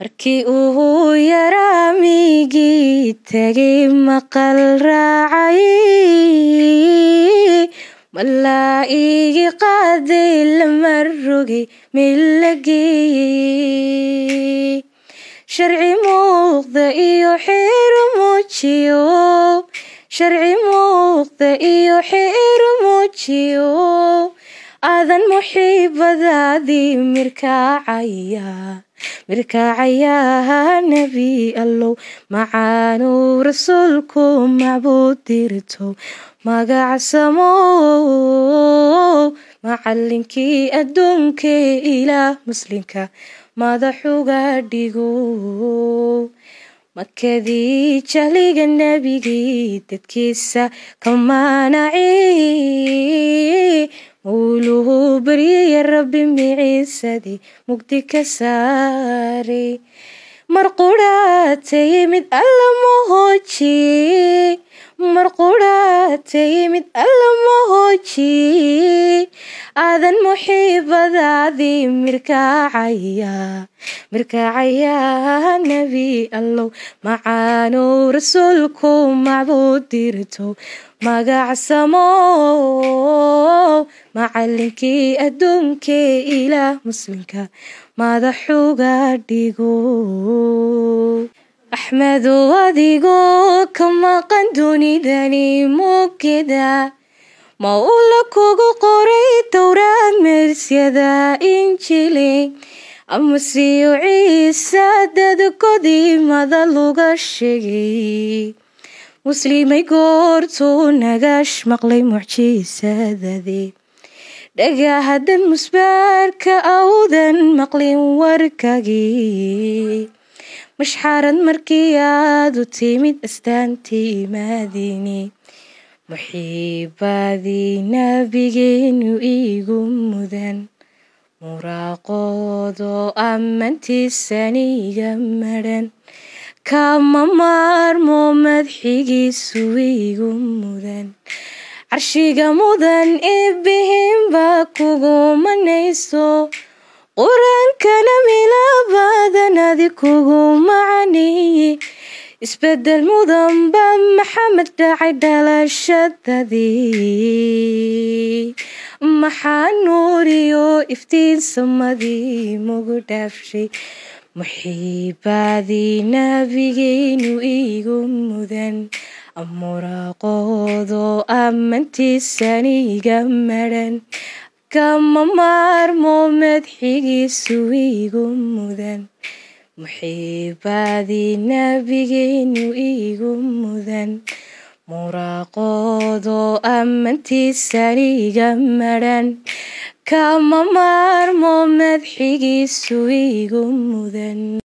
أركي أوه يا راميجي تغي مقل راعي ملائي قادي الرقي ملقي شرعي موقضي حير موشيو شرعي موقضي حير موشيو آذن محيب ذا ذي مركا عيّا mirkaacayaa nebi allow macaanuu rasuulku macbuud dirtow magacsamow macallinkii adduunkee ilaa muslinka madaxuga dhigow makadii jahliga nebigii dadkiisa ka maanaci قوله بري الرب ميسدي مجدي ساري مرقوراتي مد ألم وهوشي mar qudhaatay mid alla ma hooji aadan muxiibadaadii mirkaacaya mirkaacaya nebi allow macaanow rasuulku macbuu dirto magacsamow macallinkii adduunkee ilaah muslimka madaxuga dhigo axmadu adigoo ka maqan dunidani mugeda ma uu la kugu qoray dowraad meersyada injili amasiyu ciisa dadkodii mada luga sheegay muslimay goortuu nagaash maqlay mucjisadadii dhagahadan musbaarka awdan maqlin warkagii mashxaaran markii aad u timid astaantii maadini muxiibadii nabigeenu iigu mudan muraaqoodoo ammantiisaniga madhan kama maarmo madxigiisu iigu mudan carshiga mudan ibihinba kugumanayso qur-aankanami kugu macaneeye isbedel mudanba maxamed dhacay dhalashadadii maxaa nuuriyo iftiin samadii mugu dhaafshay muxiibaadii nabigeynu iigu mudan amuraaqoodoo ammantiisaniga maran kama maarmo madxigiisu iigu mudan muxiibadii nabigeenu iigu mudan muraaqoodoo ammaantiisa niga madhan kama maarmo madxigiisu iigu mudan